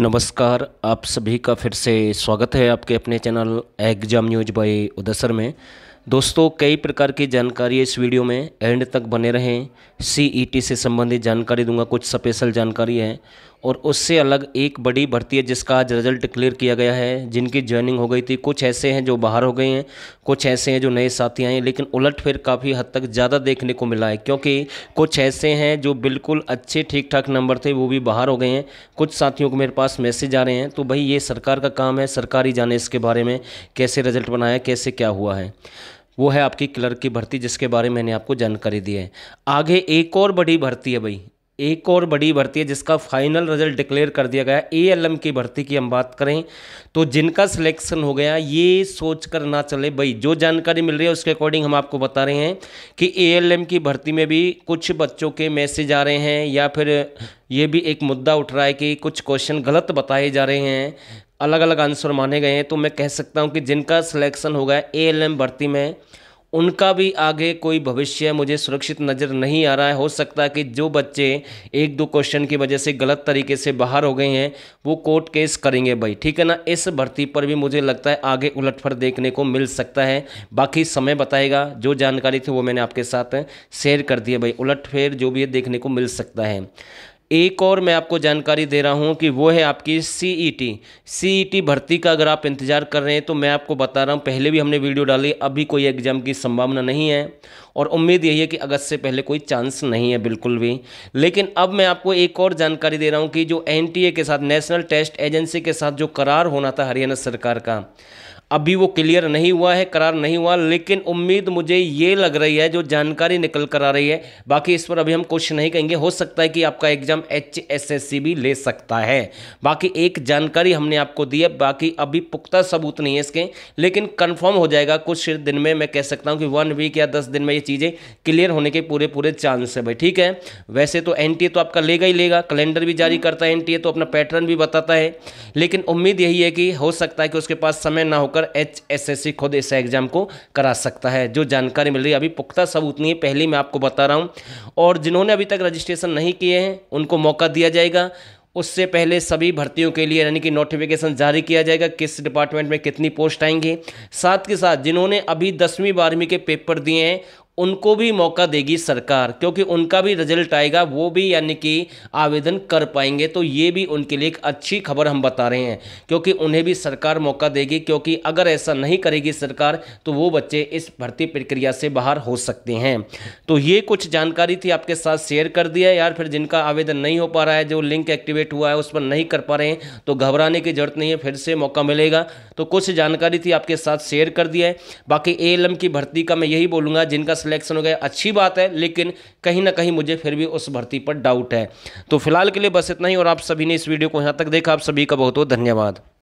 नमस्कार आप सभी का फिर से स्वागत है आपके अपने चैनल एग्जाम न्यूज बाय उदसर में दोस्तों कई प्रकार की जानकारी इस वीडियो में एंड तक बने रहें सीईटी e से संबंधित जानकारी दूंगा कुछ स्पेशल जानकारी है और उससे अलग एक बड़ी भर्ती है जिसका आज रिजल्ट डिक्लेयर किया गया है जिनकी ज्वाइनिंग हो गई थी कुछ ऐसे हैं जो बाहर हो गए हैं कुछ ऐसे हैं जो नए साथी आए हैं लेकिन उलट फिर काफ़ी हद तक ज़्यादा देखने को मिला है क्योंकि कुछ ऐसे हैं जो बिल्कुल अच्छे ठीक ठाक नंबर थे वो भी बाहर हो गए हैं कुछ साथियों को मेरे पास मैसेज आ रहे हैं तो भाई ये सरकार का काम है सरकार ही जाने इसके बारे में कैसे रिजल्ट बनाया कैसे क्या हुआ है वो है आपकी क्लर्क की भर्ती जिसके बारे में मैंने आपको जानकारी दी है आगे एक और बड़ी भर्ती है भाई एक और बड़ी भर्ती है जिसका फाइनल रिजल्ट डिक्लेयर कर दिया गया ए एल एम की भर्ती की हम बात करें तो जिनका सिलेक्शन हो गया ये सोच कर ना चले भाई जो जानकारी मिल रही है उसके अकॉर्डिंग हम आपको बता रहे हैं कि ए एल एम की भर्ती में भी कुछ बच्चों के मैसेज आ रहे हैं या फिर ये भी एक मुद्दा उठ रहा है कि कुछ क्वेश्चन गलत बताए जा रहे हैं अलग अलग आंसर माने गए हैं तो मैं कह सकता हूँ कि जिनका सिलेक्शन हो गया ए एल एम भर्ती में उनका भी आगे कोई भविष्य मुझे सुरक्षित नज़र नहीं आ रहा है हो सकता है कि जो बच्चे एक दो क्वेश्चन की वजह से गलत तरीके से बाहर हो गए हैं वो कोर्ट केस करेंगे भाई ठीक है ना इस भर्ती पर भी मुझे लगता है आगे उलटफड़ देखने को मिल सकता है बाकी समय बताएगा जो जानकारी थी वो मैंने आपके साथ शेयर कर दी है भाई उलटफेर जो भी है देखने को मिल सकता है एक और मैं आपको जानकारी दे रहा हूँ कि वो है आपकी सी E T C E T भर्ती का अगर आप इंतज़ार कर रहे हैं तो मैं आपको बता रहा हूँ पहले भी हमने वीडियो डाली अभी कोई एग्ज़ाम की संभावना नहीं है और उम्मीद यही है कि अगस्त से पहले कोई चांस नहीं है बिल्कुल भी लेकिन अब मैं आपको एक और जानकारी दे रहा हूँ कि जो एन के साथ नेशनल टेस्ट एजेंसी के साथ जो करार होना था हरियाणा सरकार का अभी वो क्लियर नहीं हुआ है करार नहीं हुआ लेकिन उम्मीद मुझे ये लग रही है जो जानकारी निकल कर आ रही है बाकी इस पर अभी हम कुछ नहीं कहेंगे हो सकता है कि आपका exam H S S C भी ले सकता है बाकी एक जानकारी हमने आपको दी है बाकी अभी पुख्ता सबूत नहीं है इसके लेकिन कन्फर्म हो जाएगा कुछ दिन में मैं कह सकता हूँ कि वन वीक या दस दिन में ये चीज़ें क्लियर होने के पूरे पूरे चांस है भाई ठीक है वैसे तो एन तो आपका लेगा ही लेगा कैलेंडर भी जारी करता है एन तो अपना पैटर्न भी बताता है लेकिन उम्मीद यही है कि हो सकता है कि उसके पास समय ना होकर होकर एचएसएससी खुद इस एग्ज़ाम को करा सकता है जो जानकारी मिल रही है अभी पुख्ता सबूत नहीं है पहले मैं आपको बता रहा हूँ और जिन्होंने अभी तक रजिस्ट्रेशन नहीं किए हैं उनको मौका दिया जाएगा उससे पहले सभी भर्तियों के लिए यानी कि नोटिफिकेशन जारी किया जाएगा किस डिपार्टमेंट में कितनी पोस्ट आएंगी साथ के साथ जिन्होंने अभी दसवीं बारहवीं के पेपर दिए हैं उनको भी मौका देगी सरकार क्योंकि उनका भी रिजल्ट आएगा वो भी यानी कि आवेदन कर पाएंगे तो ये भी उनके लिए एक अच्छी खबर हम बता रहे हैं क्योंकि उन्हें भी सरकार मौका देगी क्योंकि अगर ऐसा नहीं करेगी सरकार तो वो बच्चे इस भर्ती प्रक्रिया से बाहर हो सकते हैं तो ये कुछ जानकारी थी आपके साथ शेयर कर दिया यार फिर जिनका आवेदन नहीं हो पा रहा है जो लिंक एक्टिवेट हुआ है उस पर नहीं कर पा रहे हैं तो घबराने की जरूरत नहीं है फिर से मौका मिलेगा तो कुछ जानकारी थी आपके साथ शेयर कर दिया है बाकी ए की भर्ती का मैं यही बोलूँगा जिनका सिलेक्शन हो गया अच्छी बात है लेकिन कहीं ना कहीं मुझे फिर भी उस भर्ती पर डाउट है तो फिलहाल के लिए बस इतना ही और आप सभी ने इस वीडियो को यहाँ तक देखा आप सभी का बहुत बहुत धन्यवाद